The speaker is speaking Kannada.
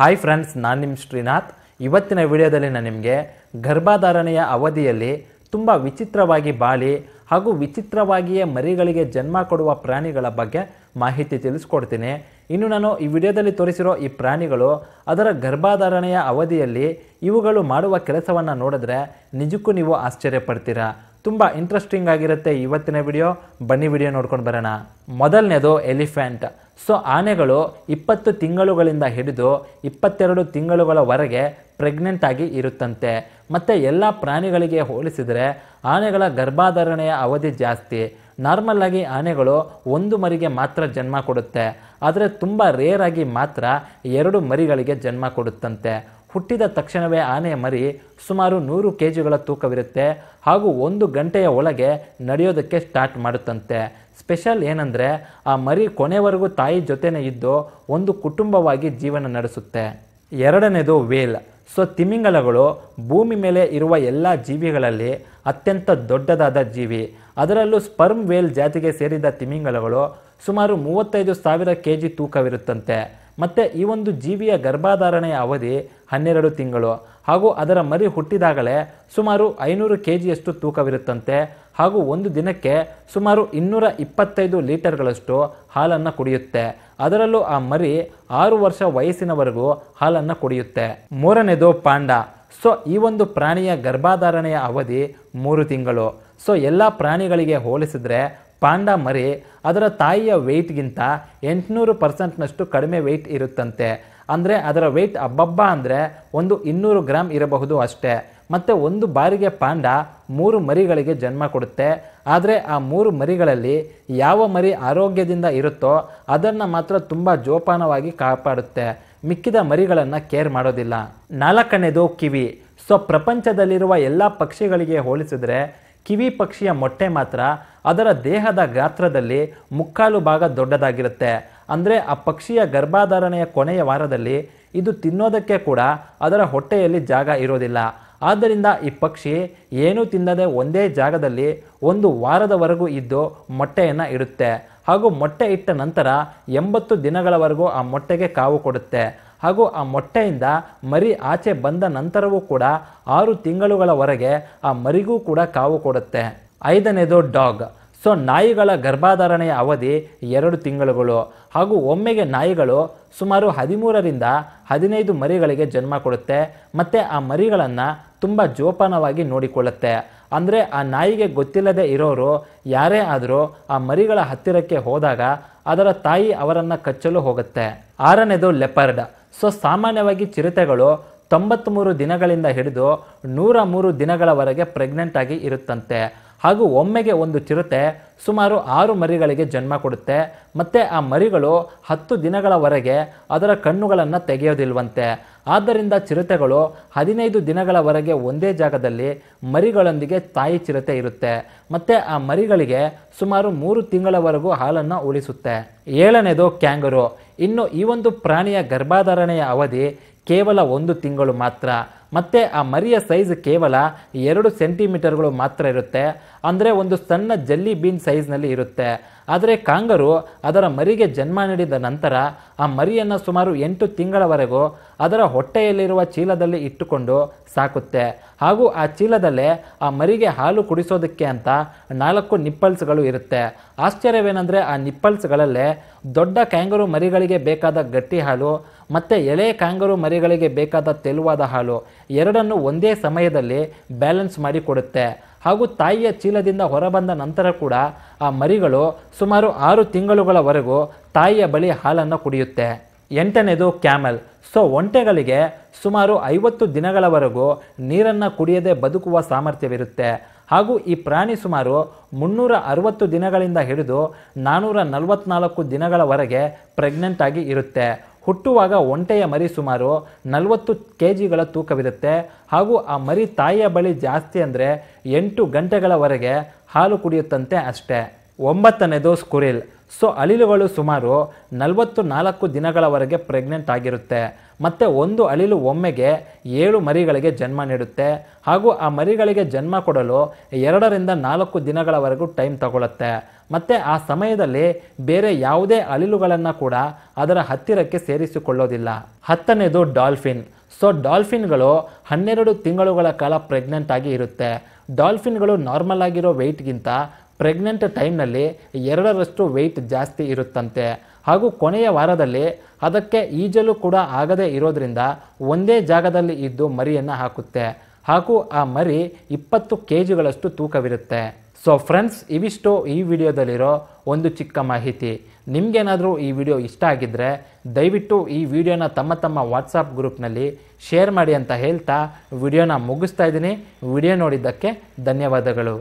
ಹಾಯ್ ಫ್ರೆಂಡ್ಸ್ ನಾನು ನಿಮ್ಮ ಶ್ರೀನಾಥ್ ಇವತ್ತಿನ ವಿಡಿಯೋದಲ್ಲಿ ನಾನು ನಿಮಗೆ ಗರ್ಭಧಾರಣೆಯ ಅವಧಿಯಲ್ಲಿ ತುಂಬ ವಿಚಿತ್ರವಾಗಿ ಬಾಳಿ ಹಾಗೂ ವಿಚಿತ್ರವಾಗಿಯೇ ಮರಿಗಳಿಗೆ ಜನ್ಮ ಕೊಡುವ ಪ್ರಾಣಿಗಳ ಬಗ್ಗೆ ಮಾಹಿತಿ ತಿಳಿಸ್ಕೊಡ್ತೀನಿ ಇನ್ನು ನಾನು ಈ ವಿಡಿಯೋದಲ್ಲಿ ತೋರಿಸಿರೋ ಈ ಪ್ರಾಣಿಗಳು ಅದರ ಗರ್ಭಧಾರಣೆಯ ಅವಧಿಯಲ್ಲಿ ಇವುಗಳು ಮಾಡುವ ಕೆಲಸವನ್ನು ನೋಡಿದ್ರೆ ನಿಜಕ್ಕೂ ನೀವು ಆಶ್ಚರ್ಯ ಪಡ್ತೀರಾ ತುಂಬ ಇಂಟ್ರೆಸ್ಟಿಂಗ್ ಆಗಿರುತ್ತೆ ಇವತ್ತಿನ ವಿಡಿಯೋ ಬನ್ನಿ ವಿಡಿಯೋ ನೋಡ್ಕೊಂಡು ಬರೋಣ ಮೊದಲನೇದು ಎಲಿಫೆಂಟ್ ಸೊ ಆನೆಗಳು ಇಪ್ಪತ್ತು ತಿಂಗಳುಗಳಿಂದ ಹಿಡಿದು ಇಪ್ಪತ್ತೆರಡು ತಿಂಗಳುಗಳವರೆಗೆ ಪ್ರೆಗ್ನೆಂಟ್ ಆಗಿ ಇರುತ್ತಂತೆ ಮತ್ತು ಎಲ್ಲ ಪ್ರಾಣಿಗಳಿಗೆ ಹೋಲಿಸಿದರೆ ಆನೆಗಳ ಗರ್ಭಾಧಾರಣೆಯ ಅವಧಿ ಜಾಸ್ತಿ ನಾರ್ಮಲ್ ಆಗಿ ಆನೆಗಳು ಒಂದು ಮರಿಗೆ ಮಾತ್ರ ಜನ್ಮ ಕೊಡುತ್ತೆ ಆದರೆ ತುಂಬ ರೇರ್ ಆಗಿ ಮಾತ್ರ ಎರಡು ಮರಿಗಳಿಗೆ ಜನ್ಮ ಕೊಡುತ್ತಂತೆ ಹುಟ್ಟಿದ ತಕ್ಷಣವೇ ಆನೆ ಮರಿ ಸುಮಾರು ನೂರು ಕೆ ಜಿಗಳ ತೂಕವಿರುತ್ತೆ ಹಾಗೂ ಒಂದು ಗಂಟೆಯ ಒಳಗೆ ನಡೆಯೋದಕ್ಕೆ ಸ್ಟಾರ್ಟ್ ಮಾಡುತ್ತಂತೆ ಸ್ಪೆಷಲ್ ಏನಂದರೆ ಆ ಮರಿ ಕೊನೆವರೆಗೂ ತಾಯಿ ಜೊತೆನೇ ಇದ್ದು ಒಂದು ಕುಟುಂಬವಾಗಿ ಜೀವನ ನಡೆಸುತ್ತೆ ಎರಡನೇದು ವೇಲ್ ಸೊ ತಿಮಿಂಗಲಗಳು ಭೂಮಿ ಮೇಲೆ ಇರುವ ಎಲ್ಲ ಜೀವಿಗಳಲ್ಲಿ ಅತ್ಯಂತ ದೊಡ್ಡದಾದ ಜೀವಿ ಅದರಲ್ಲೂ ಸ್ಪರ್ಮ್ ವೇಲ್ ಜಾತಿಗೆ ಸೇರಿದ ತಿಮಿಂಗಲಗಳು ಸುಮಾರು ಮೂವತ್ತೈದು ಸಾವಿರ ಕೆ ಜಿ ತೂಕವಿರುತ್ತಂತೆ ಮತ್ತು ಈ ಒಂದು ಜೀವಿಯ ಗರ್ಭಾಧಾರಣೆಯ ಅವಧಿ ಹನ್ನೆರಡು ತಿಂಗಳು ಹಾಗೂ ಅದರ ಮರಿ ಹುಟ್ಟಿದಾಗಲೇ ಸುಮಾರು ಐನೂರು ಕೆ ಜಿಯಷ್ಟು ತೂಕವಿರುತ್ತಂತೆ ಹಾಗೂ ಒಂದು ದಿನಕ್ಕೆ ಸುಮಾರು ಇನ್ನೂರ ಇಪ್ಪತ್ತೈದು ಲೀಟರ್ಗಳಷ್ಟು ಹಾಲನ್ನು ಕುಡಿಯುತ್ತೆ ಅದರಲ್ಲೂ ಆ ಮರಿ ಆರು ವರ್ಷ ವಯಸ್ಸಿನವರೆಗೂ ಹಾಲನ್ನು ಕುಡಿಯುತ್ತೆ ಮೂರನೇದು ಪಾಂಡ ಸೊ ಈ ಒಂದು ಪ್ರಾಣಿಯ ಗರ್ಭಾಧಾರಣೆಯ ಅವಧಿ ಮೂರು ತಿಂಗಳು ಸೊ ಎಲ್ಲ ಪ್ರಾಣಿಗಳಿಗೆ ಹೋಲಿಸಿದ್ರೆ ಪಾಂಡ ಮರಿ ಅದರ ತಾಯಿಯ ವೆಯ್ಟ್ಗಿಂತ ಎಂಟುನೂರು ಪರ್ಸೆಂಟ್ನಷ್ಟು ಕಡಿಮೆ ವೆಯ್ಟ್ ಇರುತ್ತಂತೆ ಅಂದರೆ ಅದರ ವೆಯ್ಟ್ ಅಬ್ಬಬ್ಬ ಅಂದರೆ ಒಂದು ಇನ್ನೂರು ಗ್ರಾಮ್ ಇರಬಹುದು ಅಷ್ಟೇ ಮತ್ತು ಒಂದು ಬಾರಿಗೆ ಪಾಂಡ ಮೂರು ಮರಿಗಳಿಗೆ ಜನ್ಮ ಕೊಡುತ್ತೆ ಆದರೆ ಆ ಮೂರು ಮರಿಗಳಲ್ಲಿ ಯಾವ ಮರಿ ಆರೋಗ್ಯದಿಂದ ಇರುತ್ತೋ ಅದನ್ನು ಮಾತ್ರ ತುಂಬ ಜೋಪಾನವಾಗಿ ಕಾಪಾಡುತ್ತೆ ಮಿಕ್ಕಿದ ಮರಿಗಳನ್ನು ಕೇರ್ ಮಾಡೋದಿಲ್ಲ ನಾಲ್ಕನೇದು ಕಿವಿ ಸೊ ಪ್ರಪಂಚದಲ್ಲಿರುವ ಎಲ್ಲ ಪಕ್ಷಿಗಳಿಗೆ ಹೋಲಿಸಿದ್ರೆ ಕಿವಿ ಪಕ್ಷಿಯ ಮೊಟ್ಟೆ ಮಾತ್ರ ಅದರ ದೇಹದ ಗಾತ್ರದಲ್ಲಿ ಮುಕ್ಕಾಲು ಭಾಗ ದೊಡ್ಡದಾಗಿರುತ್ತೆ ಅಂದರೆ ಆ ಪಕ್ಷಿಯ ಗರ್ಭಾಧಾರಣೆಯ ಕೊನೆಯ ವಾರದಲ್ಲಿ ಇದು ತಿನ್ನೋದಕ್ಕೆ ಕೂಡ ಅದರ ಹೊಟ್ಟೆಯಲ್ಲಿ ಜಾಗ ಇರೋದಿಲ್ಲ ಆದ್ದರಿಂದ ಈ ಪಕ್ಷಿ ಏನೂ ತಿನ್ನದೆ ಒಂದೇ ಜಾಗದಲ್ಲಿ ಒಂದು ವಾರದವರೆಗೂ ಇದ್ದು ಮೊಟ್ಟೆಯನ್ನು ಇಡುತ್ತೆ ಹಾಗೂ ಮೊಟ್ಟೆ ಇಟ್ಟ ನಂತರ ಎಂಬತ್ತು ದಿನಗಳವರೆಗೂ ಆ ಮೊಟ್ಟೆಗೆ ಕಾವು ಕೊಡುತ್ತೆ ಹಾಗೂ ಆ ಮೊಟ್ಟೆಯಿಂದ ಮರಿ ಆಚೆ ಬಂದ ನಂತರವೂ ಕೂಡ ಆರು ತಿಂಗಳುಗಳವರೆಗೆ ಆ ಮರಿಗೂ ಕೂಡ ಕಾವು ಕೊಡುತ್ತೆ ಐದನೇದು ಡಾಗ್ ಸೊ ನಾಯಿಗಳ ಗರ್ಭಧಾರಣೆಯ ಅವಧಿ ಎರಡು ತಿಂಗಳುಗಳು ಹಾಗೂ ಒಮ್ಮೆಗೆ ನಾಯಿಗಳು ಸುಮಾರು ಹದಿಮೂರರಿಂದ ಹದಿನೈದು ಮರಿಗಳಿಗೆ ಜನ್ಮ ಕೊಡುತ್ತೆ ಮತ್ತು ಆ ಮರಿಗಳನ್ನು ತುಂಬ ಜೋಪಾನವಾಗಿ ನೋಡಿಕೊಳ್ಳುತ್ತೆ ಅಂದರೆ ಆ ನಾಯಿಗೆ ಗೊತ್ತಿಲ್ಲದೆ ಇರೋರು ಯಾರೇ ಆದರೂ ಆ ಮರಿಗಳ ಹತ್ತಿರಕ್ಕೆ ಹೋದಾಗ ಅದರ ತಾಯಿ ಅವರನ್ನು ಕಚ್ಚಲು ಹೋಗುತ್ತೆ ಆರನೇದು ಲೆಪರ್ಡ್ ಸೊ ಸಾಮಾನ್ಯವಾಗಿ ಚಿರತೆಗಳು ತೊಂಬತ್ತ್ಮೂರು ದಿನಗಳಿಂದ ಹಿಡಿದು ನೂರ ಮೂರು ದಿನಗಳವರೆಗೆ ಪ್ರೆಗ್ನೆಂಟ್ ಆಗಿ ಇರುತ್ತಂತೆ ಹಾಗೂ ಒಮ್ಮೆಗೆ ಒಂದು ಚಿರತೆ ಸುಮಾರು ಆರು ಮರಿಗಳಿಗೆ ಜನ್ಮ ಕೊಡುತ್ತೆ ಮತ್ತು ಆ ಮರಿಗಳು ಹತ್ತು ದಿನಗಳವರೆಗೆ ಅದರ ಕಣ್ಣುಗಳನ್ನು ತೆಗೆಯೋದಿಲ್ವಂತೆ ಆದ್ದರಿಂದ ಚಿರತೆಗಳು ಹದಿನೈದು ದಿನಗಳವರೆಗೆ ಒಂದೇ ಜಾಗದಲ್ಲಿ ಮರಿಗಳೊಂದಿಗೆ ತಾಯಿ ಚಿರತೆ ಇರುತ್ತೆ ಮತ್ತು ಆ ಮರಿಗಳಿಗೆ ಸುಮಾರು ಮೂರು ತಿಂಗಳವರೆಗೂ ಹಾಲನ್ನು ಉಳಿಸುತ್ತೆ ಏಳನೇದು ಕ್ಯಾಂಗರು ಇನ್ನು ಈ ಒಂದು ಪ್ರಾಣಿಯ ಗರ್ಭಧಾರಣೆಯ ಅವಧಿ ಕೇವಲ ಒಂದು ತಿಂಗಳು ಮಾತ್ರ ಮತ್ತು ಆ ಮರಿಯ ಸೈಜ್ ಕೇವಲ ಎರಡು ಸೆಂಟಿಮೀಟರ್ಗಳು ಮಾತ್ರ ಇರುತ್ತೆ ಅಂದರೆ ಒಂದು ಸಣ್ಣ ಜಲ್ಲಿ ಬೀನ್ ಸೈಜ್ನಲ್ಲಿ ಇರುತ್ತೆ ಆದರೆ ಕಾಂಗರು ಅದರ ಮರಿಗೆ ಜನ್ಮ ನೀಡಿದ ನಂತರ ಆ ಮರಿಯನ್ನು ಸುಮಾರು ಎಂಟು ತಿಂಗಳವರೆಗೂ ಅದರ ಹೊಟ್ಟೆಯಲ್ಲಿರುವ ಚೀಲದಲ್ಲಿ ಇಟ್ಟುಕೊಂಡು ಸಾಕುತ್ತೆ ಹಾಗೂ ಆ ಚೀಲದಲ್ಲೇ ಆ ಮರಿಗೆ ಹಾಲು ಕುಡಿಸೋದಕ್ಕೆ ಅಂತ ನಾಲ್ಕು ನಿಪ್ಪಲ್ಸ್ಗಳು ಇರುತ್ತೆ ಆಶ್ಚರ್ಯವೇನೆಂದರೆ ಆ ನಿಪ್ಪಲ್ಸ್ಗಳಲ್ಲೇ ದೊಡ್ಡ ಕ್ಯಾಂಗರು ಮರಿಗಳಿಗೆ ಬೇಕಾದ ಗಟ್ಟಿ ಹಾಲು ಮತ್ತು ಎಳೆ ಕ್ಯಾಂಗರು ಮರಿಗಳಿಗೆ ಬೇಕಾದ ತೆಲುವಾದ ಹಾಲು ಎರಡನ್ನು ಒಂದೇ ಸಮಯದಲ್ಲಿ ಬ್ಯಾಲೆನ್ಸ್ ಮಾಡಿಕೊಡುತ್ತೆ ಹಾಗೂ ತಾಯಿಯ ಚೀಲದಿಂದ ಹೊರಬಂದ ನಂತರ ಕೂಡ ಆ ಮರಿಗಳು ಸುಮಾರು ಆರು ತಿಂಗಳುಗಳವರೆಗೂ ತಾಯಿಯ ಬಳಿ ಹಾಲನ್ನು ಕುಡಿಯುತ್ತೆ ಎಂಟನೇದು ಕ್ಯಾಮಲ್ ಸೊ ಒಂಟೆಗಳಿಗೆ ಸುಮಾರು ಐವತ್ತು ದಿನಗಳವರೆಗೂ ನೀರನ್ನು ಕುಡಿಯದೆ ಬದುಕುವ ಸಾಮರ್ಥ್ಯವಿರುತ್ತೆ ಹಾಗೂ ಈ ಪ್ರಾಣಿ ಸುಮಾರು ಮುನ್ನೂರ ಅರವತ್ತು ದಿನಗಳಿಂದ ಹಿಡಿದು ನಾನ್ನೂರ ನಲವತ್ನಾಲ್ಕು ದಿನಗಳವರೆಗೆ ಪ್ರೆಗ್ನೆಂಟಾಗಿ ಆಗಿ ಇರುತ್ತೆ ಹುಟ್ಟುವಾಗ ಒಂಟೆಯ ಮರಿ ಸುಮಾರು ನಲವತ್ತು ಕೆ ಜಿಗಳ ತೂಕವಿರುತ್ತೆ ಹಾಗೂ ಆ ಮರಿ ತಾಯಿಯ ಬಳಿ ಜಾಸ್ತಿ ಅಂದರೆ ಎಂಟು ಗಂಟೆಗಳವರೆಗೆ ಹಾಲು ಕುಡಿಯುತ್ತಂತೆ ಅಷ್ಟೇ ಒಂಬತ್ತನೇದು ಸ್ಕುರಿಲ್ ಸೊ ಅಳಿಲುಗಳು ಸುಮಾರು ನಲವತ್ತು ನಾಲ್ಕು ದಿನಗಳವರೆಗೆ ಪ್ರೆಗ್ನೆಂಟ್ ಆಗಿರುತ್ತೆ ಮತ್ತು ಒಂದು ಅಳಿಲು ಒಮ್ಮೆಗೆ ಏಳು ಮರಿಗಳಿಗೆ ಜನ್ಮ ನೀಡುತ್ತೆ ಹಾಗೂ ಆ ಮರಿಗಳಿಗೆ ಜನ್ಮ ಕೊಡಲು ಎರಡರಿಂದ ನಾಲ್ಕು ದಿನಗಳವರೆಗೂ ಟೈಮ್ ತಗೊಳ್ಳುತ್ತೆ ಮತ್ತು ಆ ಸಮಯದಲ್ಲಿ ಬೇರೆ ಯಾವುದೇ ಅಳಿಲುಗಳನ್ನು ಕೂಡ ಅದರ ಹತ್ತಿರಕ್ಕೆ ಸೇರಿಸಿಕೊಳ್ಳೋದಿಲ್ಲ ಹತ್ತನೇದು ಡಾಲ್ಫಿನ್ ಸೊ ಡಾಲ್ಫಿನ್ಗಳು ಹನ್ನೆರಡು ತಿಂಗಳುಗಳ ಕಾಲ ಪ್ರೆಗ್ನೆಂಟ್ ಆಗಿ ಇರುತ್ತೆ ಡಾಲ್ಫಿನ್ಗಳು ನಾರ್ಮಲ್ ಆಗಿರೋ ವೆಯ್ಟ್ಗಿಂತ ಪ್ರೆಗ್ನೆಂಟ್ ಟೈಮ್ನಲ್ಲಿ ಎರಡರಷ್ಟು ವೆಯ್ಟ್ ಜಾಸ್ತಿ ಇರುತ್ತಂತೆ ಹಾಗೂ ಕೊನೆಯ ವಾರದಲ್ಲಿ ಅದಕ್ಕೆ ಈಜಲು ಕೂಡ ಆಗದೇ ಇರೋದರಿಂದ ಒಂದೇ ಜಾಗದಲ್ಲಿ ಇದ್ದು ಮರಿಯನ್ನು ಹಾಕುತ್ತೆ ಹಾಗೂ ಆ ಮರಿ ಇಪ್ಪತ್ತು ಕೆ ಜಿಗಳಷ್ಟು ತೂಕವಿರುತ್ತೆ ಸೊ ಫ್ರೆಂಡ್ಸ್ ಇವಿಷ್ಟು ಈ ವಿಡಿಯೋದಲ್ಲಿರೋ ಒಂದು ಚಿಕ್ಕ ಮಾಹಿತಿ ನಿಮಗೇನಾದರೂ ಈ ವಿಡಿಯೋ ಇಷ್ಟ ಆಗಿದ್ದರೆ ದಯವಿಟ್ಟು ಈ ವಿಡಿಯೋನ ತಮ್ಮ ತಮ್ಮ ವಾಟ್ಸಪ್ ಗ್ರೂಪ್ನಲ್ಲಿ ಶೇರ್ ಮಾಡಿ ಅಂತ ಹೇಳ್ತಾ ವಿಡಿಯೋನ ಮುಗಿಸ್ತಾ ಇದ್ದೀನಿ ವಿಡಿಯೋ ನೋಡಿದ್ದಕ್ಕೆ ಧನ್ಯವಾದಗಳು